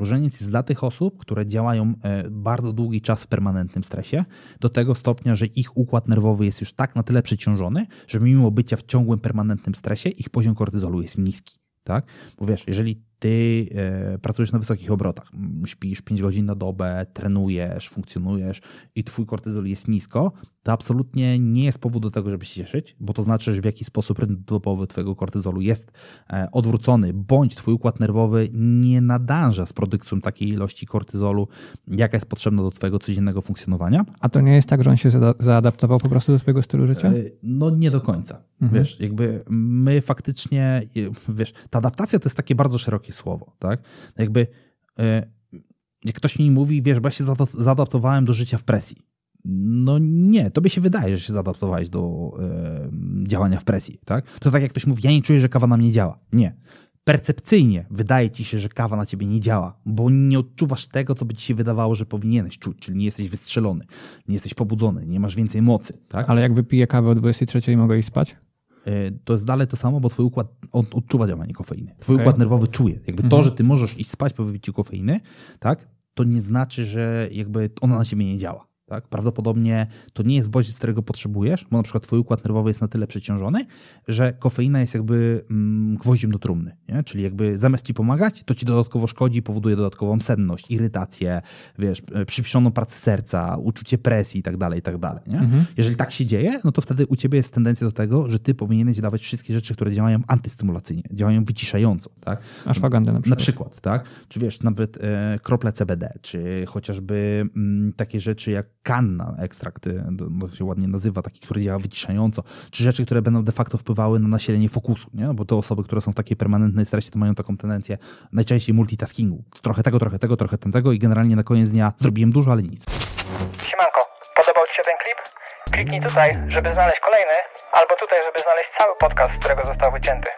Różaniec jest dla tych osób, które działają e, bardzo długi czas w permanentnym stresie, do tego stopnia, że ich układ nerwowy jest już tak na tyle przeciążony, że mimo bycia w ciągłym permanentnym stresie, ich poziom kortyzolu jest niski. Tak? Bo wiesz, jeżeli ty e, pracujesz na wysokich obrotach, śpisz 5 godzin na dobę, trenujesz, funkcjonujesz i twój kortyzol jest nisko, to absolutnie nie jest powód do tego, żeby się cieszyć, bo to znaczy, że w jakiś sposób rytm dobowy twojego kortyzolu jest e, odwrócony, bądź twój układ nerwowy nie nadąża z produkcją takiej ilości kortyzolu, jaka jest potrzebna do twojego codziennego funkcjonowania. A to nie jest tak, że on się zaadaptował po prostu do swojego stylu życia? E, no nie do końca. Mhm. Wiesz, jakby my faktycznie, wiesz, ta adaptacja to jest takie bardzo szerokie takie słowo, tak? Jakby e, jak ktoś mi mówi, wiesz, bo ja się zaadaptowałem do życia w presji. No nie, tobie się wydaje, że się zaadaptowałeś do e, działania w presji, tak? To tak jak ktoś mówi, ja nie czuję, że kawa na mnie działa. Nie percepcyjnie wydaje ci się, że kawa na ciebie nie działa, bo nie odczuwasz tego, co by ci się wydawało, że powinieneś czuć, czyli nie jesteś wystrzelony, nie jesteś pobudzony, nie masz więcej mocy. Tak? Ale jak wypiję kawę o 23 i mogę iść spać? Y, to jest dalej to samo, bo twój układ odczuwa działanie kofeiny. Twój okay. układ nerwowy czuje. Jakby mhm. to, że ty możesz iść spać po wybiciu kofeiny, tak, to nie znaczy, że jakby ona na ciebie nie działa. Tak? Prawdopodobnie to nie jest bodziec, którego potrzebujesz, bo na przykład twój układ nerwowy jest na tyle przeciążony, że kofeina jest jakby mm, gwoździem do trumny. Nie? Czyli jakby zamiast ci pomagać, to ci dodatkowo szkodzi powoduje dodatkową senność, irytację, wiesz, e, przypiszoną pracę serca, uczucie presji i tak dalej, i tak dalej. Mhm. Jeżeli tak się dzieje, no to wtedy u ciebie jest tendencja do tego, że ty powinieneś dawać wszystkie rzeczy, które działają antystymulacyjnie, działają wyciszająco. Tak? Ashwagandę na przykład. Na przykład, tak? Czy wiesz, nawet e, krople CBD, czy chociażby m, mm, takie rzeczy jak kanna ekstrakty, to się ładnie nazywa, taki, który działa wyciszająco, czy rzeczy, które będą de facto wpływały na nasilenie fokusu, nie? bo te osoby, które są w takiej permanentnej stresie, to mają taką tendencję najczęściej multitaskingu. Trochę tego, trochę tego, trochę tamtego i generalnie na koniec dnia zrobiłem dużo, ale nic. Siemanko, podobał Ci się ten klip? Kliknij tutaj, żeby znaleźć kolejny, albo tutaj, żeby znaleźć cały podcast, z którego został wycięty.